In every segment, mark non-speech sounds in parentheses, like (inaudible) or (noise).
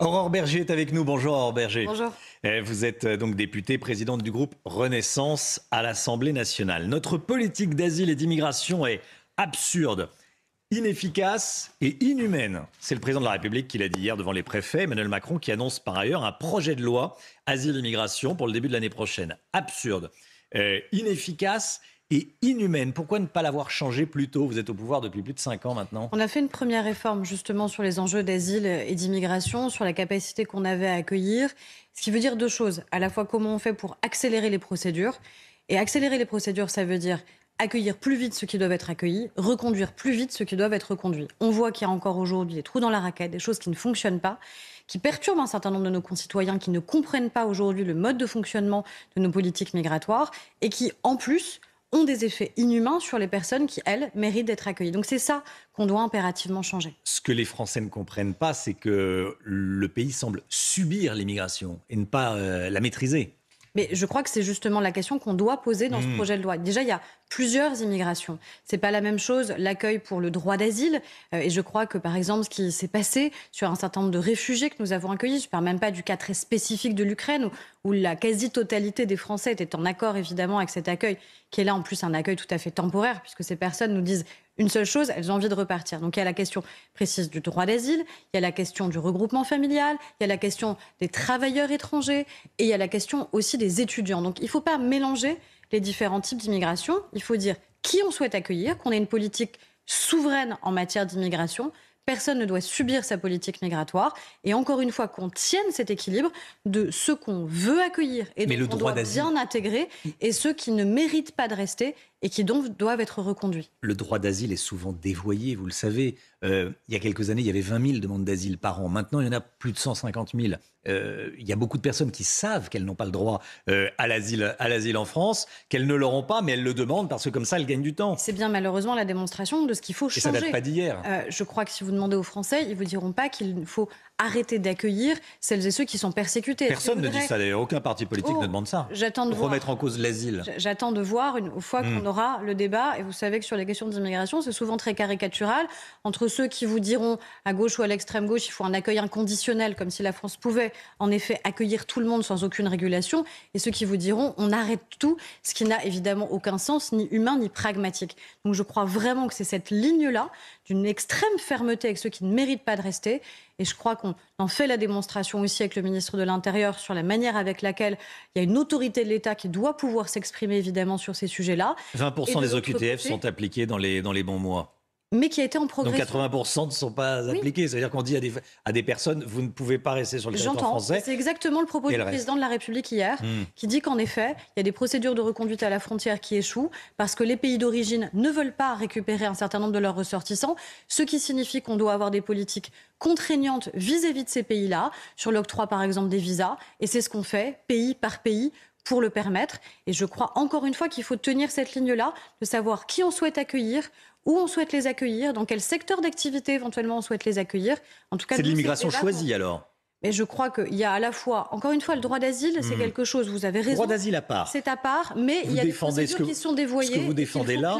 Aurore Berger est avec nous. Bonjour Aurore Berger. Bonjour. Eh, vous êtes euh, donc députée, présidente du groupe Renaissance à l'Assemblée nationale. Notre politique d'asile et d'immigration est absurde, inefficace et inhumaine. C'est le président de la République qui l'a dit hier devant les préfets, Emmanuel Macron, qui annonce par ailleurs un projet de loi asile-immigration pour le début de l'année prochaine. Absurde, euh, inefficace et inhumaine. Pourquoi ne pas l'avoir changée plus tôt Vous êtes au pouvoir depuis plus de 5 ans maintenant. On a fait une première réforme justement sur les enjeux d'asile et d'immigration, sur la capacité qu'on avait à accueillir, ce qui veut dire deux choses. À la fois comment on fait pour accélérer les procédures. Et accélérer les procédures, ça veut dire accueillir plus vite ceux qui doivent être accueillis, reconduire plus vite ceux qui doivent être reconduits. On voit qu'il y a encore aujourd'hui des trous dans la raquette, des choses qui ne fonctionnent pas, qui perturbent un certain nombre de nos concitoyens qui ne comprennent pas aujourd'hui le mode de fonctionnement de nos politiques migratoires et qui, en plus, ont des effets inhumains sur les personnes qui, elles, méritent d'être accueillies. Donc c'est ça qu'on doit impérativement changer. Ce que les Français ne comprennent pas, c'est que le pays semble subir l'immigration et ne pas euh, la maîtriser. Mais je crois que c'est justement la question qu'on doit poser dans ce hmm. projet de loi. Déjà, il y a plusieurs immigrations. C'est pas la même chose l'accueil pour le droit d'asile. Euh, et je crois que, par exemple, ce qui s'est passé sur un certain nombre de réfugiés que nous avons accueillis, je parle même pas du cas très spécifique de l'Ukraine où où la quasi-totalité des Français étaient en accord évidemment avec cet accueil, qui est là en plus un accueil tout à fait temporaire, puisque ces personnes nous disent une seule chose, elles ont envie de repartir. Donc il y a la question précise du droit d'asile, il y a la question du regroupement familial, il y a la question des travailleurs étrangers, et il y a la question aussi des étudiants. Donc il ne faut pas mélanger les différents types d'immigration, il faut dire qui on souhaite accueillir, qu'on ait une politique souveraine en matière d'immigration, Personne ne doit subir sa politique migratoire. Et encore une fois, qu'on tienne cet équilibre de ce qu'on veut accueillir et de on doit bien intégrer et ceux qui ne méritent pas de rester et qui donc doivent être reconduits. Le droit d'asile est souvent dévoyé, vous le savez. Euh, il y a quelques années, il y avait 20 000 demandes d'asile par an. Maintenant, il y en a plus de 150 000. Euh, il y a beaucoup de personnes qui savent qu'elles n'ont pas le droit euh, à l'asile à l'asile en France, qu'elles ne l'auront pas, mais elles le demandent parce que comme ça, elles gagnent du temps. C'est bien malheureusement la démonstration de ce qu'il faut changer. Et ça date pas d'hier. Euh, je crois que si vous demandez aux Français, ils vous diront pas qu'il faut arrêter d'accueillir celles et ceux qui sont persécutés. Personne ne dit ça, aucun parti politique oh, ne demande ça. J'attends de remettre en cause l'asile. J'attends de voir une fois qu'on mm. aura le débat. Et vous savez que sur les questions d'immigration, c'est souvent très caricatural entre ceux qui vous diront à gauche ou à l'extrême gauche, il faut un accueil inconditionnel, comme si la France pouvait en effet accueillir tout le monde sans aucune régulation, et ceux qui vous diront on arrête tout, ce qui n'a évidemment aucun sens, ni humain ni pragmatique. Donc je crois vraiment que c'est cette ligne-là d'une extrême fermeté avec ceux qui ne méritent pas de rester et je crois qu'on en fait la démonstration aussi avec le ministre de l'Intérieur sur la manière avec laquelle il y a une autorité de l'État qui doit pouvoir s'exprimer évidemment sur ces sujets-là. 20% des OQTF sont appliqués dans les, dans les bons mois mais qui a été en progrès. Donc 80% ne sont pas appliqués. C'est-à-dire qu'on dit à des, à des, personnes, vous ne pouvez pas rester sur le territoire français. C'est exactement le propos du président de la République hier, hmm. qui dit qu'en effet, il y a des procédures de reconduite à la frontière qui échouent parce que les pays d'origine ne veulent pas récupérer un certain nombre de leurs ressortissants, ce qui signifie qu'on doit avoir des politiques contraignantes vis à -vis de ces pays-là, sur l'octroi par exemple des visas, et c'est ce qu'on fait pays par pays pour le permettre. Et je crois encore une fois qu'il faut tenir cette ligne-là, de savoir qui on souhaite accueillir, où on souhaite les accueillir, dans quel secteur d'activité éventuellement on souhaite les accueillir. En tout cas, c'est l'immigration choisie alors. Mais je crois qu'il y a à la fois, encore une fois, le droit d'asile, c'est hmm. quelque chose, vous avez raison. Le droit d'asile à part. C'est à part, mais il y a des procédures qui sont dévoyées. Ce que vous défendez là,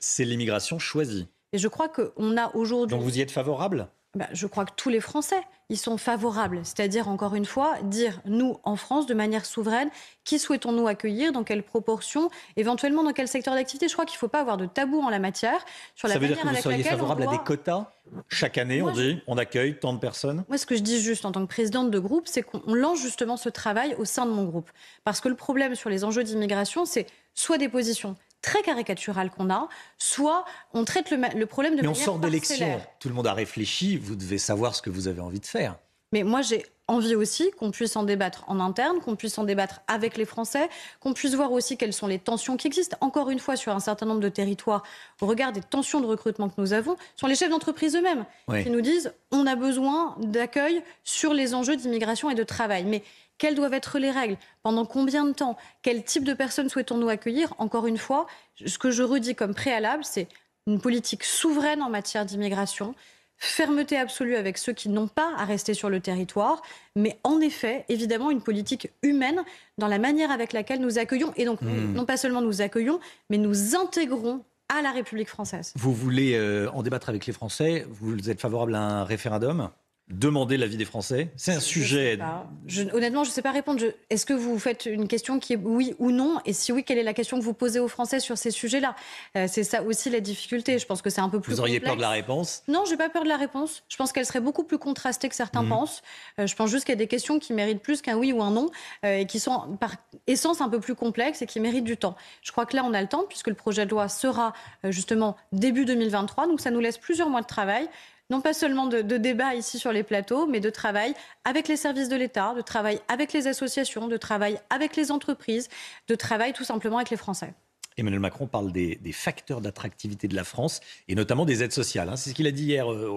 c'est l'immigration choisie. Et je crois qu'on a aujourd'hui. Donc vous y êtes favorable bah, je crois que tous les Français y sont favorables. C'est-à-dire, encore une fois, dire, nous, en France, de manière souveraine, qui souhaitons-nous accueillir, dans quelle proportion, éventuellement dans quel secteur d'activité. Je crois qu'il ne faut pas avoir de tabou en la matière. Sur la Ça veut dire que vous seriez favorable à des quotas Chaque année, on dit, on accueille tant de personnes Moi, ce que je dis juste en tant que présidente de groupe, c'est qu'on lance justement ce travail au sein de mon groupe. Parce que le problème sur les enjeux d'immigration, c'est soit des positions très caricatural qu'on a, soit on traite le, problème de Mais manière on sort d'élection, tout le monde a réfléchi, vous devez savoir ce que vous avez envie de faire. Mais moi, j'ai envie aussi qu'on puisse en débattre en interne, qu'on puisse en débattre avec les Français, qu'on puisse voir aussi quelles sont les tensions qui existent. Encore une fois, sur un certain nombre de territoires, au regard des tensions de recrutement que nous avons, sont les chefs d'entreprise eux-mêmes qui nous disent on a besoin d'accueil sur les enjeux d'immigration et de travail. Mais quelles doivent être les règles Pendant combien de temps Quel type de personnes souhaitons-nous accueillir Encore une fois, ce que je redis comme préalable, c'est une politique souveraine en matière d'immigration, fermeté absolue avec ceux qui n'ont pas à rester sur le territoire, mais en effet, évidemment, une politique humaine dans la manière avec laquelle nous accueillons, et donc hmm. non pas seulement nous accueillons, mais nous intégrons à la République française. Vous voulez euh, en débattre avec les Français Vous êtes favorable à un référendum demander l'avis des Français C'est un sujet. honnêtement, je ne sais pas répondre. Est-ce que vous faites une question qui est oui ou non Et si oui, quelle est la question que vous posez aux Français sur ces sujets-là euh, C'est ça aussi la difficulté. Je pense que c'est un peu plus. Vous auriez peur de la réponse Non, je n'ai pas peur de la réponse. Je pense qu'elle serait beaucoup plus contrastée que certains mmh. pensent. Euh, je pense juste qu'il y a des questions qui méritent plus qu'un oui ou un non euh, et qui sont par essence un peu plus complexes et qui méritent du temps. Je crois que là, on a le temps puisque le projet de loi sera justement début 2023, donc ça nous laisse plusieurs mois de travail non pas seulement de, débats débat ici sur les plateaux, mais de travail avec les services de l'État, de travail avec les associations, de travail avec les entreprises, de travail tout simplement avec les Français. Emmanuel Macron parle des, facteurs d'attractivité de la France et notamment des aides sociales. Hein. C'est ce qu'il a dit hier euh,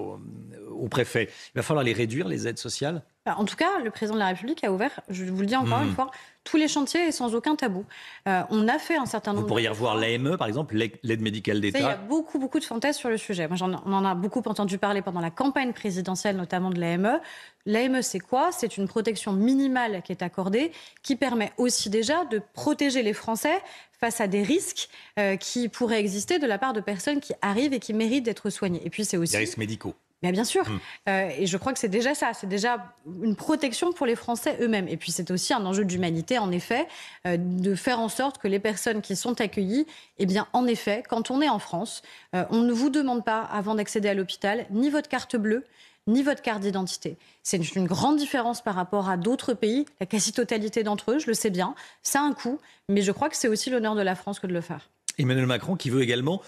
au, préfet. Il va falloir les réduire, les aides sociales en tout cas, le président de la République a ouvert, je vous le dis encore une hmm. fois, tous les chantiers et sans aucun tabou. Euh, on a fait un certain nombre. Vous pourriez revoir l'AME, par exemple, l'aide médicale d'État. Il y a beaucoup, beaucoup de fantaisies sur le sujet. Moi, on en a beaucoup entendu parler pendant la campagne présidentielle, notamment de l'AME. L'AME, c'est quoi C'est une protection minimale qui est accordée, qui permet aussi déjà de protéger les Français face à des risques euh, qui pourraient exister de la part de personnes qui arrivent et qui méritent d'être soignées. Et puis, c'est aussi. Des risques médicaux. Mais bien sûr. Mm. Euh, et je crois que c'est déjà ça. C'est déjà une protection pour les Français eux-mêmes. Et puis c'est aussi un enjeu d'humanité, en effet, euh, de faire en sorte que les personnes qui sont accueillies, eh bien, en effet, quand on est en France, euh, on ne vous demande pas, avant d'accéder à l'hôpital, ni votre carte bleue, ni votre carte d'identité. C'est une, une grande différence par rapport à d'autres pays, la quasi-totalité d'entre eux, je le sais bien. Ça a un coût, mais je crois que c'est aussi l'honneur de la France que de le faire. Emmanuel Macron qui veut également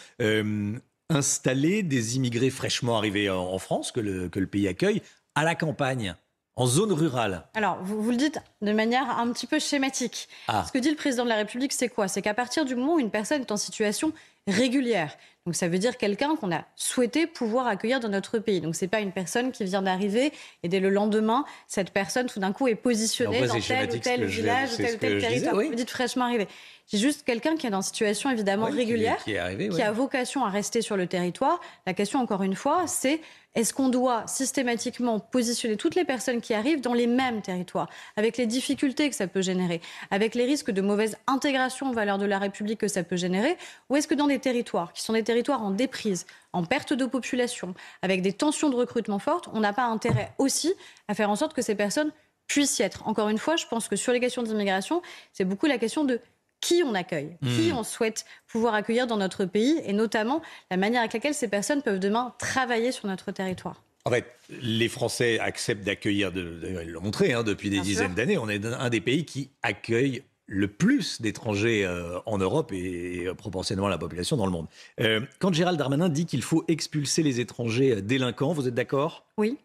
installer des immigrés fraîchement arrivés en France, que le, que le pays accueille, à la campagne en zone rurale Alors, vous, vous, le dites de manière un petit peu schématique. Ah. Ce que dit le président de la République, c'est quoi C'est qu'à partir du moment où une personne est en situation régulière, donc ça veut dire quelqu'un qu'on a souhaité pouvoir accueillir dans notre pays. Donc c'est pas une personne qui vient d'arriver et dès le lendemain, cette personne tout d'un coup est positionnée dans tel ou tel village, ou tel ou tel territoire. Vous dites fraîchement arrivé. C'est juste quelqu'un qui est dans une situation évidemment régulière, qui, a vocation à rester sur le territoire. La question, encore une fois, c'est est-ce qu'on doit systématiquement positionner toutes les personnes qui arrivent dans les mêmes territoires, avec les difficultés que ça peut générer, avec les risques de mauvaise intégration aux valeurs de la République que ça peut générer, ou est-ce que dans des territoires qui sont des territoires Territoire en déprise, en perte de population, avec des tensions de recrutement fortes, on n'a pas intérêt aussi à faire en sorte que ces personnes puissent y être. Encore une fois, je pense que sur les questions d'immigration, c'est beaucoup la question de qui on accueille, mmh. qui on souhaite pouvoir accueillir dans notre pays, et notamment la manière avec laquelle ces personnes peuvent demain travailler sur notre territoire. En fait, les Français acceptent d'accueillir, de ils l'ont montré hein, depuis des dizaines d'années, on est un des pays qui accueille le plus d'étrangers euh, en Europe et, euh, proportionnellement à la population dans le monde. Euh, quand Gérald Darmanin dit qu'il faut expulser les étrangers délinquants, vous êtes d'accord Oui.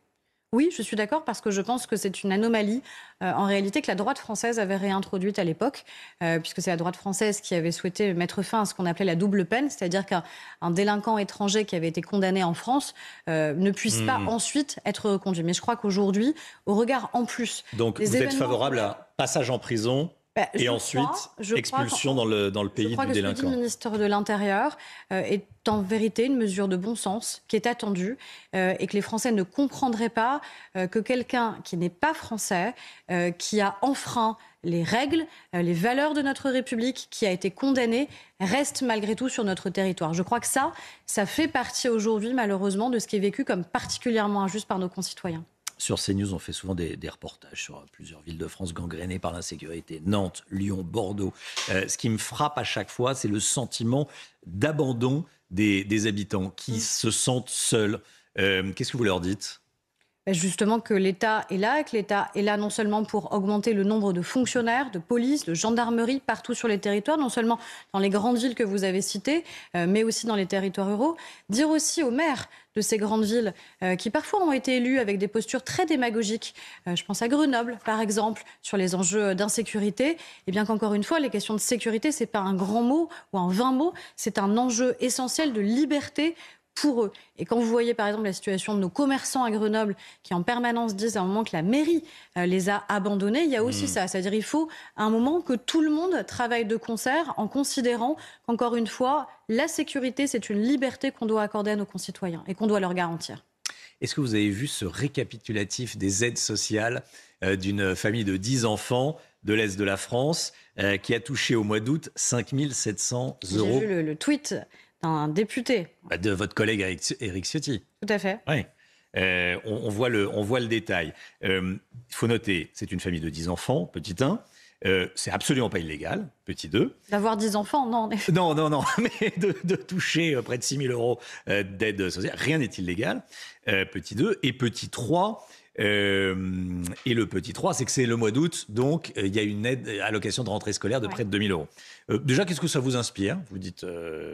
Oui, je suis d'accord parce que je pense que c'est une anomalie en réalité que la droite française avait réintroduite à l'époque, puisque c'est la droite française qui avait souhaité mettre fin à ce qu'on appelait la double peine, c'est-à-dire qu'un délinquant étranger qui avait été condamné en France ne puisse pas hmm. ensuite être reconduit. Mais je crois qu'aujourd'hui, au regard en plus. Donc vous êtes favorable à passage en prison bah, et ensuite, expulsion dans le, dans le pays je crois du que délinquant. Ce que dit le ministre de l'Intérieur euh, est en vérité une mesure de bon sens qui est attendue euh, et que les Français ne comprendraient pas euh, que quelqu'un qui n'est pas français, qui a enfreint les règles, les valeurs de notre République, qui a été condamné, reste malgré tout sur notre territoire. Je crois que ça, ça fait partie aujourd'hui malheureusement de ce qui est vécu comme particulièrement injuste par nos concitoyens. Sur CNews, on fait souvent des, reportages sur plusieurs villes de France gangrénées par l'insécurité. Nantes, Lyon, Bordeaux. Euh, ce qui me frappe à chaque fois, c'est le sentiment d'abandon des, habitants qui mm. se sentent seuls. Euh, qu'est-ce que vous leur dites ben, Justement que l'État est là, que l'État est là non seulement pour augmenter le nombre de fonctionnaires, de police, de gendarmerie partout sur les territoires, non seulement dans les grandes villes que vous avez citées, euh, mais aussi dans les territoires ruraux. Dire aussi aux maires de ces grandes villes euh, qui parfois ont été élues avec des postures très démagogiques. Euh, je pense à Grenoble, par exemple, sur les enjeux d'insécurité. Et bien qu'encore une fois, les questions de sécurité, c'est pas un grand mot ou un vain mot, c'est un enjeu essentiel de liberté pour eux. Et quand vous voyez par exemple la situation de nos commerçants à Grenoble qui en permanence disent à un moment que la mairie euh, les a abandonnés, il y a aussi hmm. ça. C'est-à-dire il faut à un moment que tout le monde travaille de concert en considérant qu'encore une fois, la sécurité, c'est une liberté qu'on doit accorder à nos concitoyens et qu'on doit leur garantir. Est-ce que vous avez vu ce récapitulatif des aides sociales euh, d'une famille de 10 enfants de l'Est de la France euh, qui a touché au mois d'août 5700 euros J'ai vu le, le tweet d'un député. Bah, de votre collègue Eric Ciotti. Tout à fait. Oui. Euh, on, voit le, on voit le détail. Il euh, faut noter, c'est une famille de 10 enfants, petit 1. Euh, c'est absolument pas illégal, petit 2. D'avoir 10 enfants, non. Non, non, non, (laughs) mais de, de toucher euh, près de 6 000 euros d'aide sociale, rien n'est illégal, petit 2. Et petit 3, euh, et le petit 3, c'est que c'est le mois d'août, donc euh, il y a une aide, euh, allocation de rentrée scolaire de près de 2000 euros. déjà, qu'est-ce que ça vous inspire Vous dites,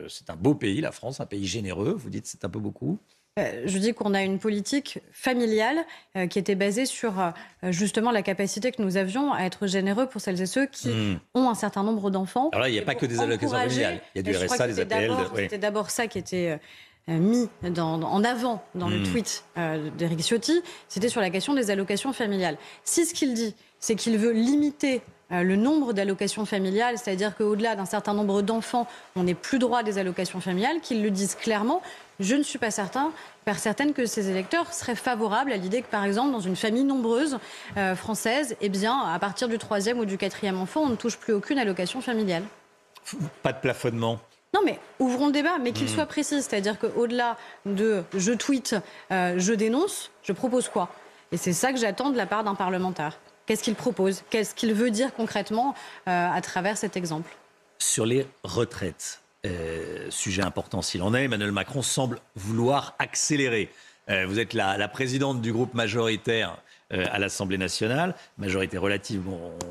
c'est un beau pays, la France, un pays généreux. Vous dites, c'est un peu beaucoup. Je dis qu'on a une politique familiale qui était basée sur justement la capacité que nous avions à être généreux pour celles et ceux qui hmm. ont un certain nombre d'enfants. Alors là, il n'y a pas que des allocations familiales. Il y a du RSA, des APL. C'était d'abord ça qui était euh, mis en avant dans le hmm. tweet euh, d'Eric Ciotti, c'était sur la question des allocations familiales. Si ce qu'il dit, c'est qu'il veut limiter euh, le nombre d'allocations familiales, c'est-à-dire qu'au-delà d'un certain nombre d'enfants, on n'est plus droit des allocations familiales, qu'il le dise clairement. Je ne suis pas certain, par certaine que ces électeurs seraient favorables à l'idée que, par exemple, dans une famille nombreuse française, eh bien, à partir du troisième ou du quatrième enfant, on ne touche plus aucune allocation familiale. Pas de plafonnement non, mais ouvrons le débat, mais qu'il hmm. soit précis. C'est-à-dire qu'au-delà de je tweet, euh, je dénonce, je propose quoi Et c'est ça que j'attends de la part d'un parlementaire. Qu'est-ce qu'il propose Qu'est-ce qu'il veut dire concrètement euh, à travers cet exemple Sur les retraites, euh, sujet important s'il en est, Emmanuel Macron semble vouloir accélérer. vous êtes la, présidente du groupe majoritaire à l'Assemblée nationale, majorité relative,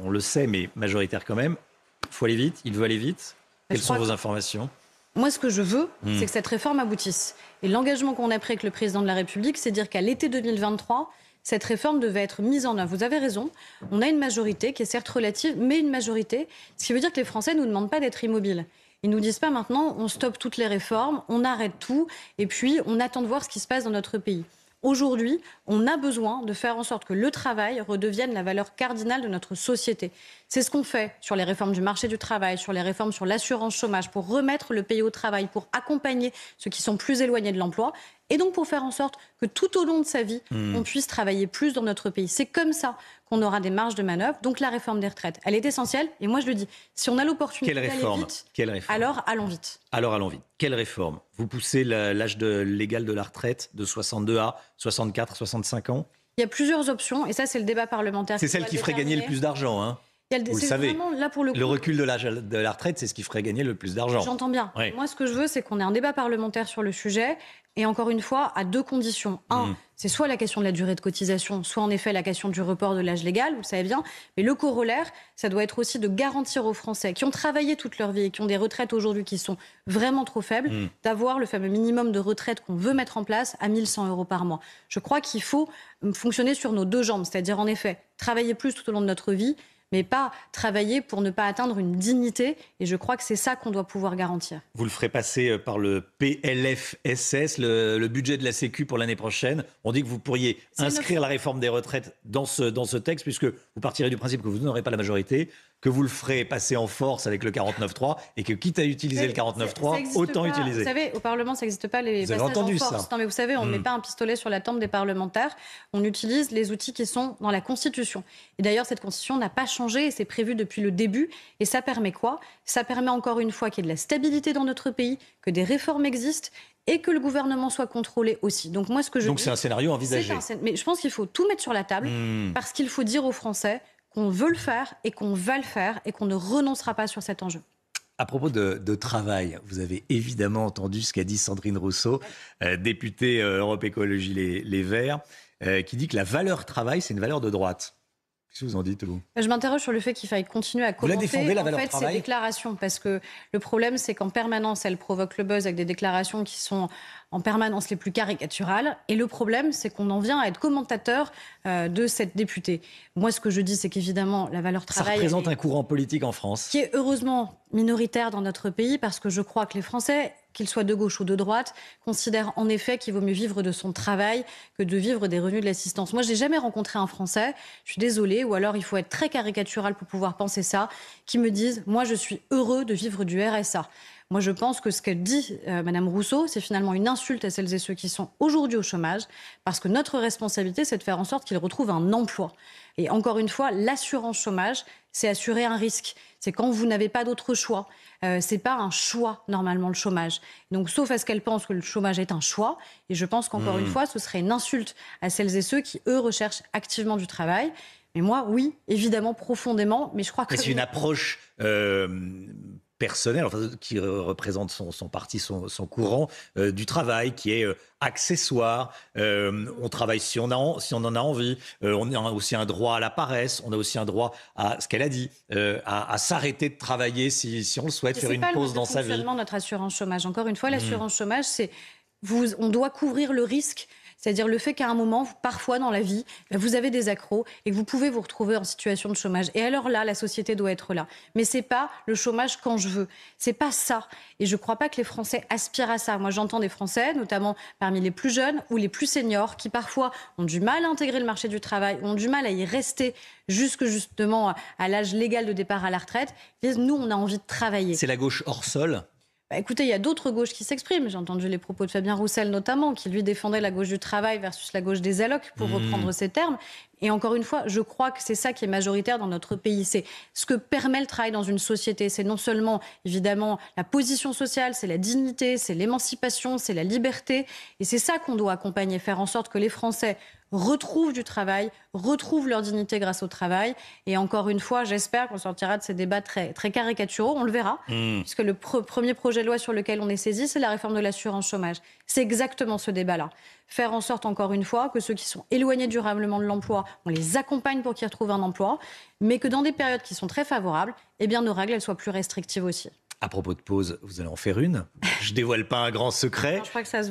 on le sait, mais majoritaire quand même. Il faut aller vite, il veut aller vite. Bah, Quelles sont vos informations moi, ce que je veux, hmm. c'est que cette réforme aboutisse. Et l'engagement qu'on a pris avec le président de la République, c'est dire qu'à l'été 2023, cette réforme devait être mise en œuvre. Vous avez raison, on a une majorité qui est certes relative, mais une majorité, ce qui veut dire que les Français ne nous demandent pas d'être immobiles. Ils ne nous disent pas maintenant, on stoppe toutes les réformes, on arrête tout, et puis on attend de voir ce qui se passe dans notre pays. Aujourd'hui, on a besoin de faire en sorte que le travail redevienne la valeur cardinale de notre société. C'est ce qu'on fait sur les réformes du marché du travail, sur les réformes sur l'assurance chômage, pour remettre le pays au travail, pour accompagner ceux qui sont plus éloignés de l'emploi et donc pour faire en sorte que tout au long de sa vie, hmm. on puisse travailler plus dans notre pays. C'est comme ça qu'on aura des marges de manœuvre. Donc la réforme des retraites, elle est essentielle. Et moi, je le dis, si on a l'opportunité d'aller vite, Quelle réforme alors allons vite. Alors allons vite. Quelle réforme Vous poussez l'âge légal de la retraite de 62 à 64, 65 ans il y a plusieurs options, et ça, c'est le débat parlementaire. C'est celle qui ferait gagner le plus d'argent. Hein. Vous le savez, là pour le, recul de l'âge de la retraite, c'est ce qui ferait gagner le plus d'argent. J'entends bien. Moi, ce que je veux, c'est qu'on ait un débat parlementaire sur le sujet. Et encore une fois, à deux conditions. Un, hmm. c'est soit la question de la durée de cotisation, soit en effet la question du report de l'âge légal, vous le savez bien. Mais le corollaire, ça doit être aussi de garantir aux Français qui ont travaillé toute leur vie et qui ont des retraites aujourd'hui qui sont vraiment trop faibles, hmm. d'avoir le fameux minimum de retraite qu'on veut mettre en place à 1100 euros par mois. Je crois qu'il faut euh, fonctionner sur nos deux jambes, c'est-à-dire en effet travailler plus tout au long de notre vie mais pas travailler pour ne pas atteindre une dignité. Et je crois que c'est ça qu'on doit pouvoir garantir. Vous le ferez passer euh, par le PLFSS, le, budget de la Sécu pour l'année prochaine. On dit que vous pourriez inscrire la réforme des retraites dans ce, dans ce texte, puisque vous partirez du principe que vous n'aurez pas la majorité que vous le ferez passer en force avec le 49-3 et que quitte à utiliser le le 49.3, autant utiliser. Vous savez, au Parlement, ça n'existe pas les vous passages entendu force. Ça. Non, mais vous savez, on ne met hmm. pas un pistolet sur la tempe des parlementaires. On utilise les outils qui sont dans la Constitution. Et d'ailleurs, cette Constitution n'a pas changé et c'est prévu depuis le début. Et ça permet quoi Ça permet encore une fois qu'il y ait de la stabilité dans notre pays, que des réformes existent et que le gouvernement soit contrôlé aussi. Donc moi, ce que je donc c'est un scénario envisagé. mais je pense qu'il faut tout mettre sur la table hmm. parce qu'il faut dire aux Français qu'on veut le faire et qu'on va le faire et qu'on ne renoncera pas sur cet enjeu. À propos de, travail, vous avez évidemment entendu ce qu'a dit Sandrine Rousseau, euh, députée euh, Europe Écologie les, Verts, euh, qui dit que la valeur travail, c'est une valeur de droite en dites, bah, Je m'interroge sur le fait qu'il faille continuer à commenter en fait, ces déclarations, parce que le problème, c'est qu'en permanence, elles provoquent le buzz avec des déclarations qui sont en permanence les plus caricaturales. Et le problème, c'est qu'on en vient à être commentateur euh, de cette députée. Moi, ce que je dis, c'est qu'évidemment, la valeur travail... Ça représente un courant politique en France. Qui est heureusement minoritaire dans notre pays, parce que je crois que les Français qu'il soit de gauche ou de droite, considère en effet qu'il vaut mieux vivre de son travail que de vivre des revenus de l'assistance. Moi, je n'ai jamais rencontré un Français, je suis désolée, ou alors il faut être très caricatural pour pouvoir penser ça, qui me dise, moi, je suis heureux de vivre du RSA. Moi, je pense que ce qu'elle dit, Mme euh, Madame Rousseau, c'est finalement une insulte à celles et ceux qui sont aujourd'hui au chômage, parce que notre responsabilité, c'est de faire en sorte qu'ils retrouvent un emploi. Et encore une fois, l'assurance chômage, c'est assurer un risque. C'est quand vous n'avez pas d'autre choix. Ce euh, c'est pas un choix normalement le chômage. Donc, sauf à ce qu'elle pense que le chômage est un choix, et je pense qu'encore une hmm. fois, ce serait une insulte à celles et ceux qui eux recherchent activement du travail. Mais moi, oui, évidemment, profondément, mais je crois que... C'est une approche euh, personnel, qui représente son, parti, son, courant euh, du travail, qui est euh, accessoire. Euh, on travaille si on, a, si on en a envie. on a aussi un droit à la paresse. On a aussi un droit à ce qu'elle a dit, à, s'arrêter de travailler si, on le souhaite, faire une pause dans sa vie. C'est notre assurance chômage. Encore une fois, mmh. l'assurance chômage, c'est vous, on doit couvrir le risque c'est-à-dire le fait qu'à un moment, parfois dans la vie, ben, vous avez des accros et que vous pouvez vous retrouver en situation de chômage. Et alors là, la société doit être là. Mais ce n'est pas le chômage quand je veux. C'est pas ça. Et je ne crois pas que les Français aspirent à ça. Moi, j'entends des Français, notamment parmi les plus jeunes ou les plus seniors, qui parfois ont du mal à intégrer le marché du travail, ont du mal à y rester jusque justement à l'âge légal de départ à la retraite. Ils disent, nous, on a envie de travailler. C'est la gauche hors sol bah, écoutez, il y a d'autres gauches qui s'expriment. J'ai entendu les propos de Fabien Roussel notamment, qui lui défendait la gauche du travail versus la gauche des allocs, pour mmh. reprendre ces termes. Et encore une fois, je crois que c'est ça qui est majoritaire dans notre pays. C'est ce que permet le travail dans une société. C'est non seulement, évidemment, la position sociale, c'est la dignité, c'est l'émancipation, c'est la liberté. Et c'est ça qu'on doit accompagner, faire en sorte que les Français retrouvent du travail, retrouvent leur dignité grâce au travail. Et encore une fois, j'espère qu'on sortira de ces débats très, très caricaturaux, on le verra, hmm. puisque le premier projet de loi sur lequel on est saisi, c'est la réforme de l'assurance chômage. C'est exactement ce débat-là. Faire en sorte, encore une fois, que ceux qui sont éloignés durablement de l'emploi, on les accompagne pour qu'ils retrouvent un emploi, mais que dans des périodes qui sont très favorables, eh bien, nos règles, soient plus restrictives aussi. À propos de pause, vous allez en faire une. Je dévoile pas un grand secret.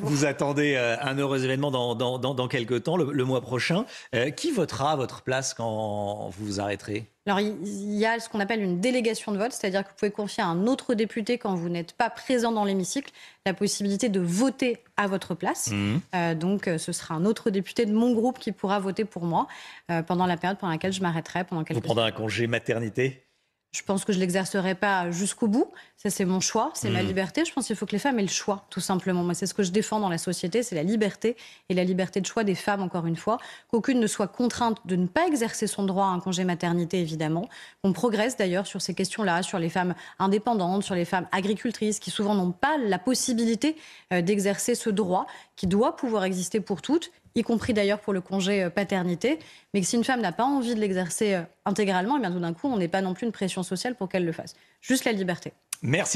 Vous attendez euh, un heureux événement dans, dans, quelques temps, le, mois prochain. Euh, qui votera à votre place quand vous vous arrêterez alors, il y a ce qu'on appelle une délégation de vote, c'est-à-dire que vous pouvez confier à un autre député, quand vous n'êtes pas présent dans l'hémicycle, la possibilité de voter à votre place. Mmh. Euh, donc, ce sera un autre député de mon groupe qui pourra voter pour moi pendant la période pendant laquelle je m'arrêterai. Pendant vous prendrez un congé maternité je pense que je l'exercerai pas jusqu'au bout. Ça, c'est mon choix, c'est ma hmm. liberté. Je pense qu'il faut que les femmes aient le choix, tout simplement. Moi, c'est ce que je défends dans la société, c'est la liberté et la liberté de choix des femmes, encore une fois. Qu'aucune ne soit contrainte de ne pas exercer son droit à un congé maternité, évidemment. On progresse d'ailleurs sur ces questions-là, sur les femmes indépendantes, sur les femmes agricultrices, qui souvent n'ont pas la possibilité euh, d'exercer ce droit qui doit pouvoir exister pour toutes y compris d'ailleurs pour le congé euh, paternité, mais que si une femme n'a pas envie de l'exercer euh, intégralement, et eh bien tout d'un coup, on n'est pas non plus une pression sociale pour qu'elle le fasse. Juste la liberté. Merci.